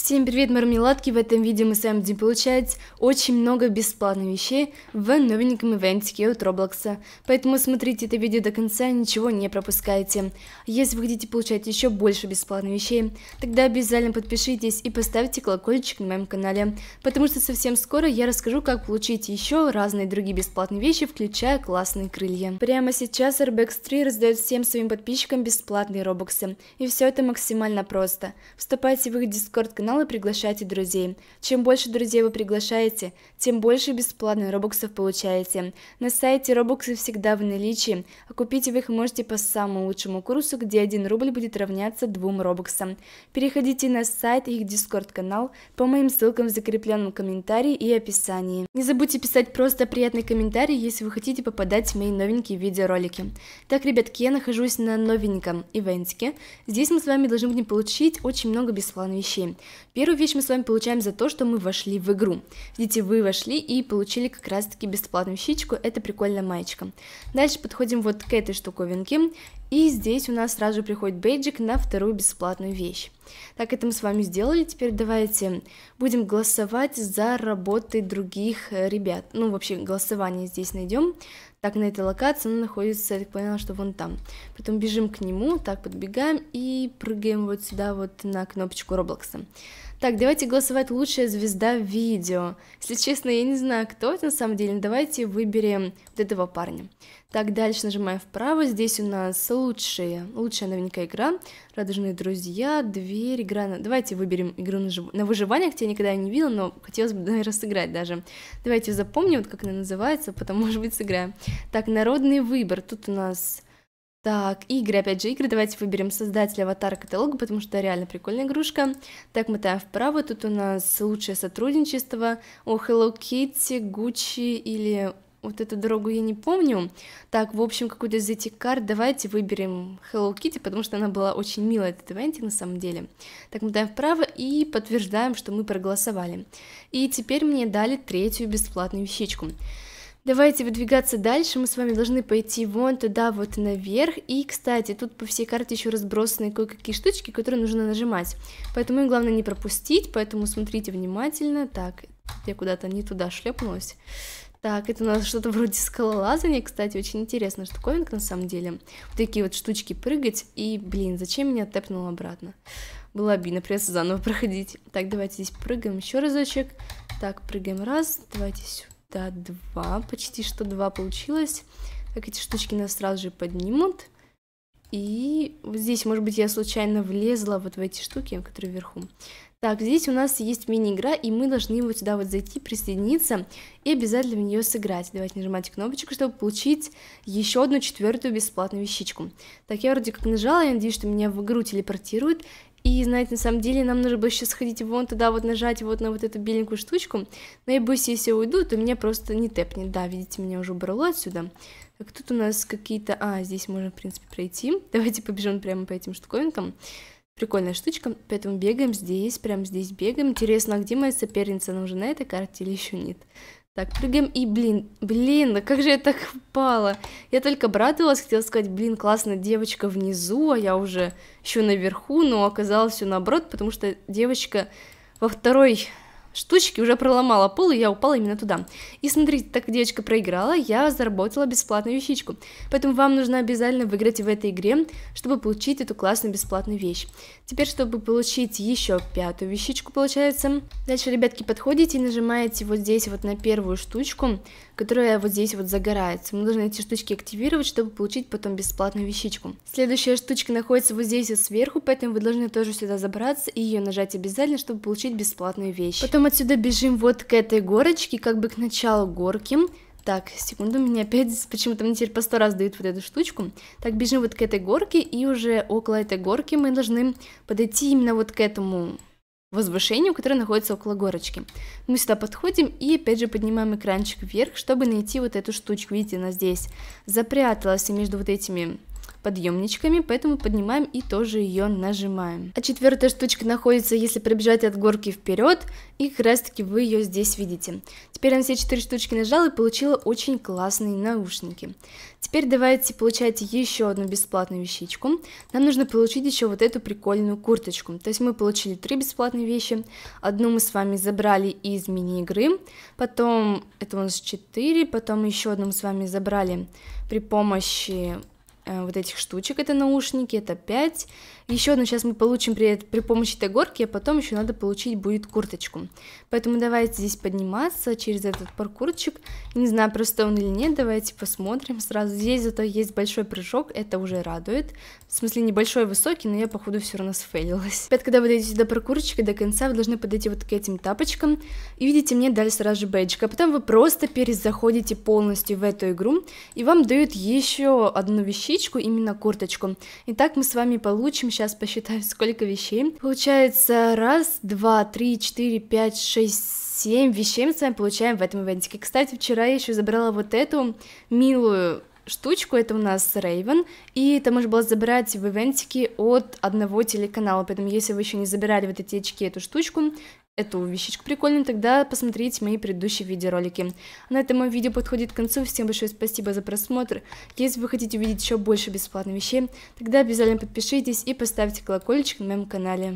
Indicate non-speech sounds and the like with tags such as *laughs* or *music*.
Всем привет, мармеладки! В этом видео мы с вами будем получать очень много бесплатных вещей в новеньком ивентике от Роблокса. Поэтому смотрите это видео до конца, ничего не пропускайте. Если вы хотите получать еще больше бесплатных вещей, тогда обязательно подпишитесь и поставьте колокольчик на моем канале, потому что совсем скоро я расскажу, как получить еще разные другие бесплатные вещи, включая классные крылья. Прямо сейчас RBX 3 раздает всем своим подписчикам бесплатные робоксы, и все это максимально просто. Вступайте в их дискорд-канал канал и приглашайте друзей. Чем больше друзей вы приглашаете, тем больше бесплатных робоксов получаете. На сайте робоксы всегда в наличии, а купить вы их можете по самому лучшему курсу, где 1 рубль будет равняться 2 робоксам. Переходите на сайт и их дискорд-канал по моим ссылкам в закрепленном комментарии и описании. Не забудьте писать просто приятный комментарий, если вы хотите попадать в мои новенькие видеоролики. Так, ребятки, я нахожусь на новеньком ивентике. Здесь мы с вами должны будем получить очень много бесплатных вещей. Первую вещь мы с вами получаем за то, что мы вошли в игру. Видите, вы вошли и получили как раз-таки бесплатную щичку, это прикольная маечка. Дальше подходим вот к этой штуковинке, и здесь у нас сразу приходит бейджик на вторую бесплатную вещь. Так, это мы с вами сделали, теперь давайте будем голосовать за работы других ребят. Ну, вообще, голосование здесь найдем. Так, на этой локации она находится, я так поняла, что вон там. Потом бежим к нему, так, подбегаем и прыгаем вот сюда вот на кнопочку Роблокса. Так, давайте голосовать лучшая звезда в видео. Если честно, я не знаю, кто это на самом деле. давайте выберем вот этого парня. Так, дальше нажимаем вправо. Здесь у нас лучшие, лучшая новенькая игра. Радужные друзья, дверь, игра. На... Давайте выберем игру на, жив... на выживание, хотя я никогда не видела, но хотелось бы, *laughs* наверное, сыграть даже. Давайте запомним, вот как она называется, потом, *laughs* может быть, сыграем. Так, народный выбор. Тут у нас так, игры, опять же, игры, давайте выберем создателя аватара каталога, потому что реально прикольная игрушка. Так, мотаем вправо, тут у нас лучшее сотрудничество. О, Hello Kitty, Gucci или вот эту дорогу я не помню. Так, в общем, какую-то из этих карт давайте выберем Hello Kitty, потому что она была очень милая, этот ивентик на самом деле. Так, мы даем вправо и подтверждаем, что мы проголосовали. И теперь мне дали третью бесплатную вещичку. Давайте выдвигаться дальше, мы с вами должны пойти вон туда вот наверх, и, кстати, тут по всей карте еще разбросаны кое-какие штучки, которые нужно нажимать, поэтому им главное не пропустить, поэтому смотрите внимательно, так, я куда-то не туда шлепнулась, так, это у нас что-то вроде скалолазания, кстати, очень интересная штуковинка на самом деле, вот такие вот штучки прыгать, и, блин, зачем меня тэпнуло обратно? Было обидно, придется заново проходить. Так, давайте здесь прыгаем еще разочек. Так, прыгаем раз, давайте сюда да, два, почти что два получилось. Так эти штучки нас сразу же поднимут. И вот здесь, может быть, я случайно влезла вот в эти штуки, которые вверху. Так, здесь у нас есть мини-игра, и мы должны вот сюда вот зайти, присоединиться и обязательно в нее сыграть. Давайте нажимать кнопочку, чтобы получить еще одну четвертую бесплатную вещичку. Так, я вроде как нажала, я надеюсь, что меня в игру телепортирует, и, знаете, на самом деле нам нужно было еще сходить вон туда, вот нажать вот на вот эту беленькую штучку. Но я боюсь, если я уйду, то меня просто не тэпнет. Да, видите, меня уже убрало отсюда. Так, тут у нас какие-то... А, здесь можно, в принципе, пройти. *laughs* Давайте побежим прямо по этим штуковинкам. Прикольная штучка, поэтому бегаем здесь, прям здесь бегаем. Интересно, а где моя соперница? Она уже на этой карте или еще нет? Так, прыгаем и, блин, блин, да как же я так упала? Я только обрадовалась, хотела сказать, блин, классно, девочка внизу, а я уже еще наверху, но оказалось все наоборот, потому что девочка во второй штучки уже проломала пол, и я упала именно туда. И смотрите, так девочка проиграла, я заработала бесплатную вещичку. Поэтому вам нужно обязательно выиграть в этой игре, чтобы получить эту классную бесплатную вещь. Теперь, чтобы получить еще пятую вещичку, получается, дальше, ребятки, подходите и нажимаете вот здесь вот на первую штучку, которая вот здесь вот загорается. Мы должны эти штучки активировать, чтобы получить потом бесплатную вещичку. Следующая штучка находится вот здесь вот сверху, поэтому вы должны тоже сюда забраться и ее нажать обязательно, чтобы получить бесплатную вещь. Потом отсюда бежим вот к этой горочке, как бы к началу горки. Так, секунду, меня опять *laughs* почему-то мне теперь по сто раз дают вот эту штучку. Так, бежим вот к этой горке, и уже около этой горки мы должны подойти именно вот к этому возвышению, которое находится около горочки. Мы сюда подходим и опять же поднимаем экранчик вверх, чтобы найти вот эту штучку. Видите, она здесь запряталась между вот этими подъемничками, поэтому поднимаем и тоже ее нажимаем. А четвертая штучка находится, если пробежать от горки вперед, и как раз таки вы ее здесь видите. Теперь я на все четыре штучки нажала и получила очень классные наушники. Теперь давайте получать еще одну бесплатную вещичку. Нам нужно получить еще вот эту прикольную курточку. То есть мы получили три бесплатные вещи. Одну мы с вами забрали из мини-игры, потом это у нас четыре, потом еще одну мы с вами забрали при помощи Э, вот этих штучек, это наушники, это 5. Еще одну сейчас мы получим при, при помощи этой горки, а потом еще надо получить будет курточку. Поэтому давайте здесь подниматься через этот паркурчик. Не знаю, просто он или нет, давайте посмотрим сразу. Здесь зато есть большой прыжок, это уже радует. В смысле небольшой, высокий, но я походу все равно сфейлилась. Опять, когда вы дойдете до паркурчика, до конца, вы должны подойти вот к этим тапочкам. И видите, мне дали сразу же бейджик. А потом вы просто перезаходите полностью в эту игру, и вам дают еще одну вещичку, косметичку, именно курточку. Итак, мы с вами получим, сейчас посчитаю, сколько вещей. Получается, раз, два, три, четыре, пять, шесть, семь вещей мы с вами получаем в этом ивентике. Кстати, вчера я еще забрала вот эту милую штучку, это у нас Рейвен, и это можно было забирать в ивентике от одного телеканала, поэтому если вы еще не забирали вот эти очки, эту штучку, эту вещичку прикольную, тогда посмотрите мои предыдущие видеоролики. На этом мое видео подходит к концу, всем большое спасибо за просмотр. Если вы хотите увидеть еще больше бесплатных вещей, тогда обязательно подпишитесь и поставьте колокольчик на моем канале.